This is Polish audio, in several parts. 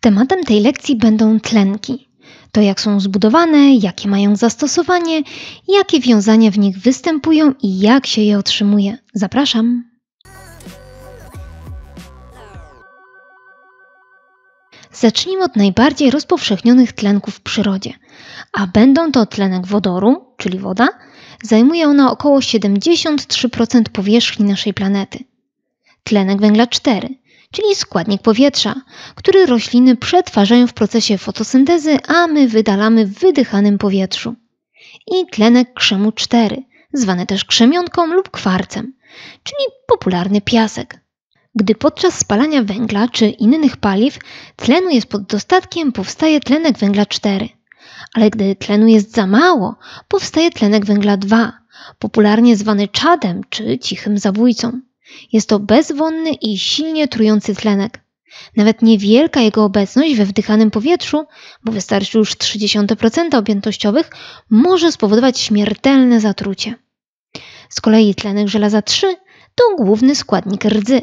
Tematem tej lekcji będą tlenki. To jak są zbudowane, jakie mają zastosowanie, jakie wiązania w nich występują i jak się je otrzymuje. Zapraszam! Zacznijmy od najbardziej rozpowszechnionych tlenków w przyrodzie, a będą to tlenek wodoru, czyli woda. Zajmuje ona około 73% powierzchni naszej planety. Tlenek węgla 4, czyli składnik powietrza, który rośliny przetwarzają w procesie fotosyntezy, a my wydalamy w wydychanym powietrzu. I tlenek krzemu 4, zwany też krzemionką lub kwarcem, czyli popularny piasek. Gdy podczas spalania węgla czy innych paliw tlenu jest pod dostatkiem, powstaje tlenek węgla 4. Ale gdy tlenu jest za mało, powstaje tlenek węgla 2, popularnie zwany czadem czy cichym zabójcą. Jest to bezwonny i silnie trujący tlenek. Nawet niewielka jego obecność we wdychanym powietrzu, bo wystarczy już 30% objętościowych, może spowodować śmiertelne zatrucie. Z kolei tlenek żelaza 3 to główny składnik rdzy.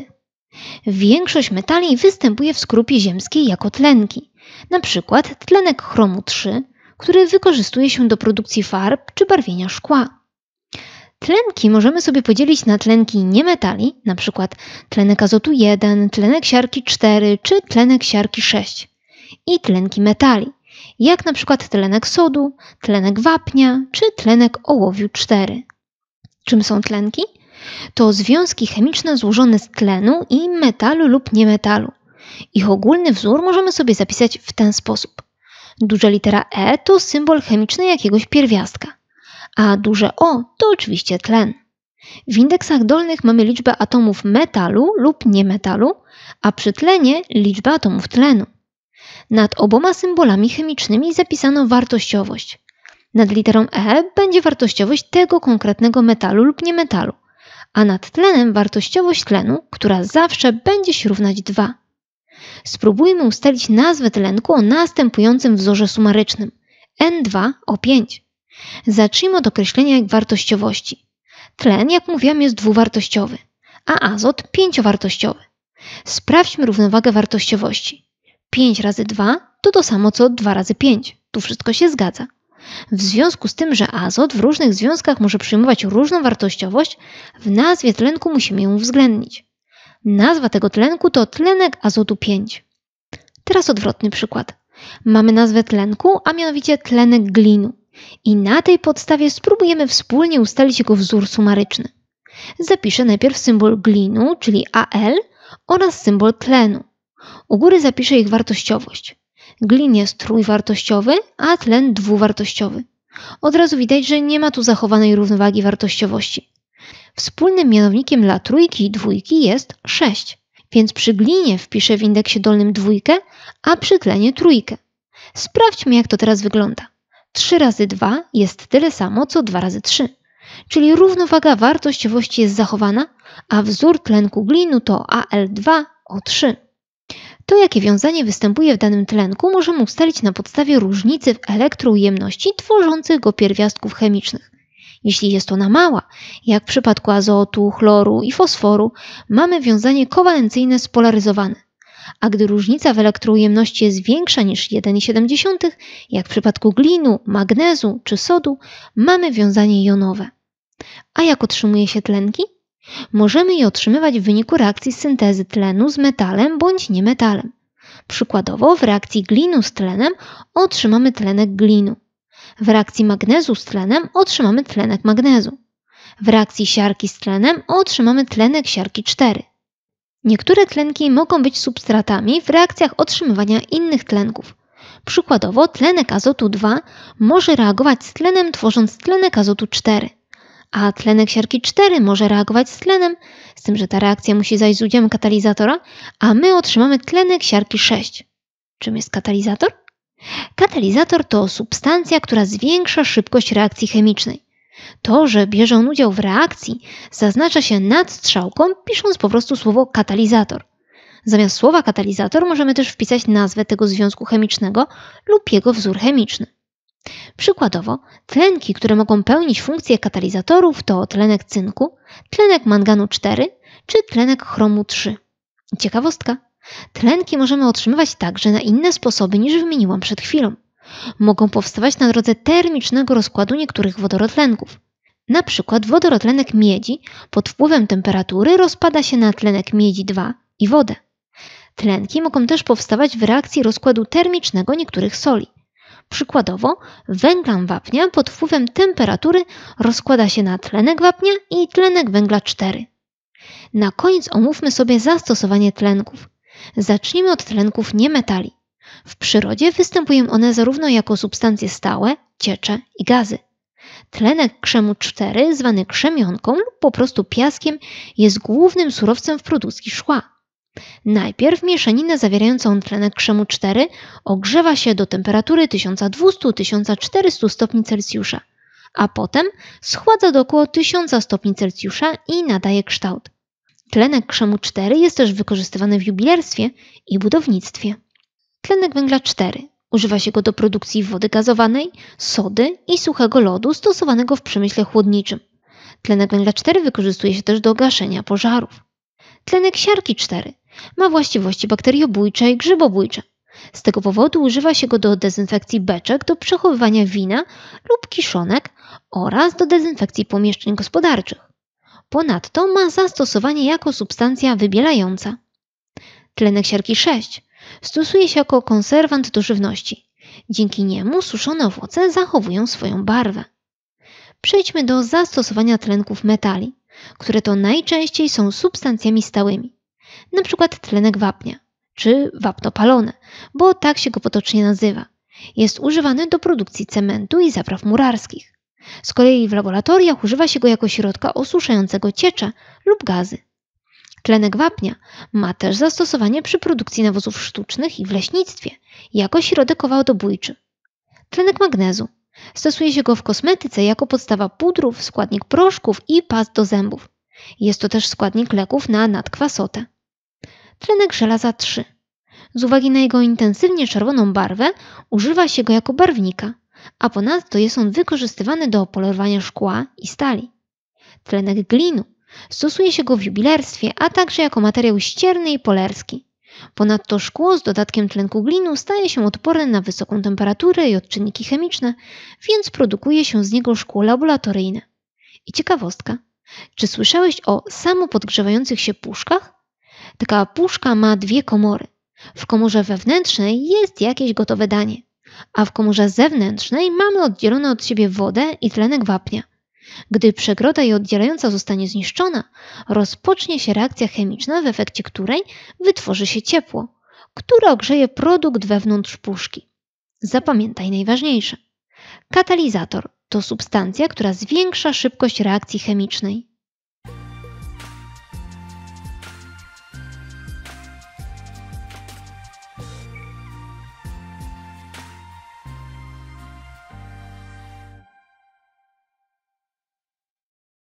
Większość metali występuje w skorupie ziemskiej jako tlenki, np. tlenek chromu 3, który wykorzystuje się do produkcji farb czy barwienia szkła. Tlenki możemy sobie podzielić na tlenki niemetali, np. tlenek azotu 1, tlenek siarki 4 czy tlenek siarki 6 i tlenki metali, jak np. tlenek sodu, tlenek wapnia czy tlenek ołowiu 4. Czym są tlenki? To związki chemiczne złożone z tlenu i metalu lub niemetalu. Ich ogólny wzór możemy sobie zapisać w ten sposób. Duża litera E to symbol chemiczny jakiegoś pierwiastka a duże O to oczywiście tlen. W indeksach dolnych mamy liczbę atomów metalu lub niemetalu, a przy tlenie liczbę atomów tlenu. Nad oboma symbolami chemicznymi zapisano wartościowość. Nad literą E będzie wartościowość tego konkretnego metalu lub niemetalu, a nad tlenem wartościowość tlenu, która zawsze będzie się równać 2. Spróbujmy ustalić nazwę tlenku o następującym wzorze sumarycznym: N2O5. Zacznijmy od określenia wartościowości. Tlen, jak mówiłam, jest dwuwartościowy, a azot pięciowartościowy. Sprawdźmy równowagę wartościowości. 5 razy 2 to to samo co 2 razy 5. Tu wszystko się zgadza. W związku z tym, że azot w różnych związkach może przyjmować różną wartościowość, w nazwie tlenku musimy ją uwzględnić. Nazwa tego tlenku to tlenek azotu 5. Teraz odwrotny przykład. Mamy nazwę tlenku, a mianowicie tlenek glinu i na tej podstawie spróbujemy wspólnie ustalić jego wzór sumaryczny. Zapiszę najpierw symbol glinu, czyli AL, oraz symbol tlenu. U góry zapiszę ich wartościowość. Glin jest trójwartościowy, a tlen dwuwartościowy. Od razu widać, że nie ma tu zachowanej równowagi wartościowości. Wspólnym mianownikiem dla trójki i dwójki jest 6, więc przy glinie wpiszę w indeksie dolnym dwójkę, a przy tlenie trójkę. Sprawdźmy, jak to teraz wygląda. 3 razy 2 jest tyle samo co 2 razy 3. Czyli równowaga wartościowości jest zachowana, a wzór tlenku glinu to Al2O3. To, jakie wiązanie występuje w danym tlenku, możemy ustalić na podstawie różnicy w elektroujemności tworzących go pierwiastków chemicznych. Jeśli jest ona mała, jak w przypadku azotu, chloru i fosforu, mamy wiązanie kowalencyjne spolaryzowane a gdy różnica w elektroujemności jest większa niż 1,7, jak w przypadku glinu, magnezu czy sodu, mamy wiązanie jonowe. A jak otrzymuje się tlenki? Możemy je otrzymywać w wyniku reakcji syntezy tlenu z metalem bądź niemetalem. Przykładowo w reakcji glinu z tlenem otrzymamy tlenek glinu. W reakcji magnezu z tlenem otrzymamy tlenek magnezu. W reakcji siarki z tlenem otrzymamy tlenek siarki 4. Niektóre tlenki mogą być substratami w reakcjach otrzymywania innych tlenków. Przykładowo tlenek azotu 2 może reagować z tlenem tworząc tlenek azotu 4, a tlenek siarki 4 może reagować z tlenem, z tym, że ta reakcja musi zajść z udziałem katalizatora, a my otrzymamy tlenek siarki 6. Czym jest katalizator? Katalizator to substancja, która zwiększa szybkość reakcji chemicznej. To, że bierze on udział w reakcji, zaznacza się nad strzałką, pisząc po prostu słowo katalizator. Zamiast słowa katalizator możemy też wpisać nazwę tego związku chemicznego lub jego wzór chemiczny. Przykładowo, tlenki, które mogą pełnić funkcję katalizatorów to tlenek cynku, tlenek manganu 4 czy tlenek chromu 3. Ciekawostka. Tlenki możemy otrzymywać także na inne sposoby niż wymieniłam przed chwilą mogą powstawać na drodze termicznego rozkładu niektórych wodorotlenków. Na przykład wodorotlenek miedzi pod wpływem temperatury rozpada się na tlenek miedzi 2 i wodę. Tlenki mogą też powstawać w reakcji rozkładu termicznego niektórych soli. Przykładowo węglan wapnia pod wpływem temperatury rozkłada się na tlenek wapnia i tlenek węgla 4. Na koniec omówmy sobie zastosowanie tlenków. Zacznijmy od tlenków niemetali. W przyrodzie występują one zarówno jako substancje stałe, ciecze i gazy. Tlenek krzemu 4, zwany krzemionką lub po prostu piaskiem, jest głównym surowcem w produkcji szkła. Najpierw mieszaninę zawierającą tlenek krzemu 4 ogrzewa się do temperatury 1200-1400 stopni Celsjusza, a potem schładza do około 1000 stopni Celsjusza i nadaje kształt. Tlenek krzemu 4 jest też wykorzystywany w jubilerstwie i budownictwie. Tlenek węgla 4. Używa się go do produkcji wody gazowanej, sody i suchego lodu stosowanego w przemyśle chłodniczym. Tlenek węgla 4 wykorzystuje się też do gaszenia pożarów. Tlenek siarki 4 ma właściwości bakteriobójcze i grzybobójcze. Z tego powodu używa się go do dezynfekcji beczek do przechowywania wina lub kiszonek oraz do dezynfekcji pomieszczeń gospodarczych. Ponadto ma zastosowanie jako substancja wybielająca. Tlenek siarki 6 Stosuje się jako konserwant do żywności. Dzięki niemu suszone owoce zachowują swoją barwę. Przejdźmy do zastosowania tlenków metali, które to najczęściej są substancjami stałymi, np. tlenek wapnia czy wapno palone, bo tak się go potocznie nazywa. Jest używany do produkcji cementu i zapraw murarskich. Z kolei w laboratoriach używa się go jako środka osuszającego ciecze lub gazy. Tlenek wapnia ma też zastosowanie przy produkcji nawozów sztucznych i w leśnictwie, jako środek owadobójczy. Tlenek magnezu stosuje się go w kosmetyce jako podstawa pudrów, składnik proszków i past do zębów. Jest to też składnik leków na nadkwasotę. Tlenek żelaza 3. Z uwagi na jego intensywnie czerwoną barwę używa się go jako barwnika, a ponadto jest on wykorzystywany do polerowania szkła i stali. Tlenek glinu Stosuje się go w jubilerstwie, a także jako materiał ścierny i polerski. Ponadto szkło z dodatkiem tlenku glinu staje się odporne na wysoką temperaturę i odczynniki chemiczne, więc produkuje się z niego szkło laboratoryjne. I ciekawostka. Czy słyszałeś o samopodgrzewających się puszkach? Taka puszka ma dwie komory. W komorze wewnętrznej jest jakieś gotowe danie, a w komorze zewnętrznej mamy oddzielone od siebie wodę i tlenek wapnia – gdy przegroda jej oddzielająca zostanie zniszczona, rozpocznie się reakcja chemiczna, w efekcie której wytworzy się ciepło, które ogrzeje produkt wewnątrz puszki. Zapamiętaj najważniejsze. Katalizator to substancja, która zwiększa szybkość reakcji chemicznej.